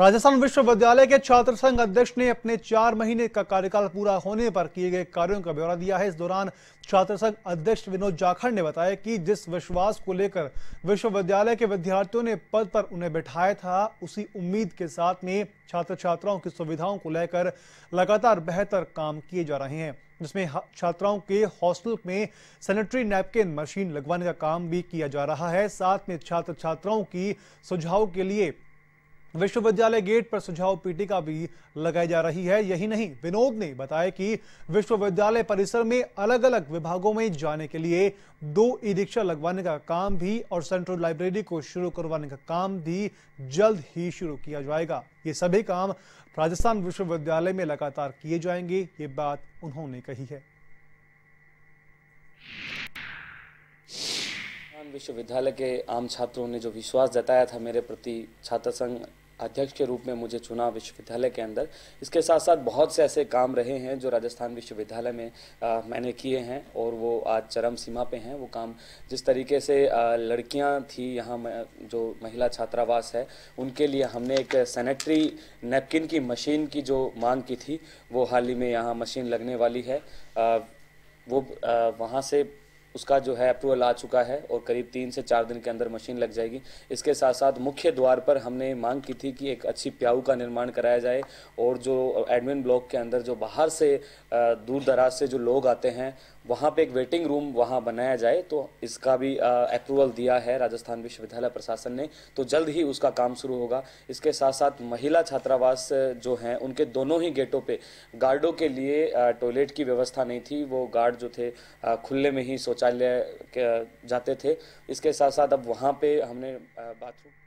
राजस्थान विश्वविद्यालय के छात्र संघ अध्यक्ष ने अपने चार महीने का कार्यकाल पूरा होने पर किए गए कार्यों का ब्यौरा दिया है इस दौरान छात्र संघ अध्यक्ष विनोद जाखड़ ने बताया कि जिस विश्वास को लेकर विश्वविद्यालय के विद्यार्थियों ने पद पर उन्हें बैठाया था उसी उम्मीद के साथ में छात्र छात्राओं की सुविधाओं को लेकर लगातार बेहतर काम किए जा रहे हैं जिसमें छात्राओं के हॉस्टल में सैनिटरी नैपकिन मशीन लगवाने का काम भी किया जा रहा है साथ में छात्र छात्राओं की सुझाव के लिए विश्वविद्यालय गेट पर सुझाव पीटिका भी लगाई जा रही है यही नहीं विनोद ने बताया कि विश्वविद्यालय परिसर में अलग अलग विभागों में जाने के लिए दो ई रिक्शा लगवाने का काम भी और सेंट्रल लाइब्रेरी को शुरू करवाने का काम भी जल्द ही शुरू किया जाएगा ये सभी काम राजस्थान विश्वविद्यालय में लगातार किए जाएंगे ये बात उन्होंने कही है विश्वविद्यालय के आम छात्रों ने जो विश्वास जताया था मेरे प्रति छात्र संघ अध्यक्ष के रूप में मुझे चुना विश्वविद्यालय के अंदर इसके साथ साथ बहुत से ऐसे काम रहे हैं जो राजस्थान विश्वविद्यालय में आ, मैंने किए हैं और वो आज चरम सीमा पे हैं वो काम जिस तरीके से आ, लड़कियां थी यहाँ जो महिला छात्रावास है उनके लिए हमने एक सैनिटरी नैपकिन की मशीन की जो मांग की थी वो हाल ही में यहाँ मशीन लगने वाली है आ, वो आ, वहाँ से उसका जो है अप्रूवल आ चुका है और करीब तीन से चार दिन के अंदर मशीन लग जाएगी इसके साथ साथ मुख्य द्वार पर हमने मांग की थी कि एक अच्छी प्याऊ का निर्माण कराया जाए और जो एडमिन ब्लॉक के अंदर जो बाहर से दूर दराज से जो लोग आते हैं वहाँ पे एक वेटिंग रूम वहाँ बनाया जाए तो इसका भी अप्रूवल दिया है राजस्थान विश्वविद्यालय प्रशासन ने तो जल्द ही उसका काम शुरू होगा इसके साथ साथ महिला छात्रावास जो हैं उनके दोनों ही गेटों पे गार्डों के लिए टॉयलेट की व्यवस्था नहीं थी वो गार्ड जो थे खुले में ही सोच शौचालय जाते थे इसके साथ साथ अब वहाँ पे हमने बाथरूम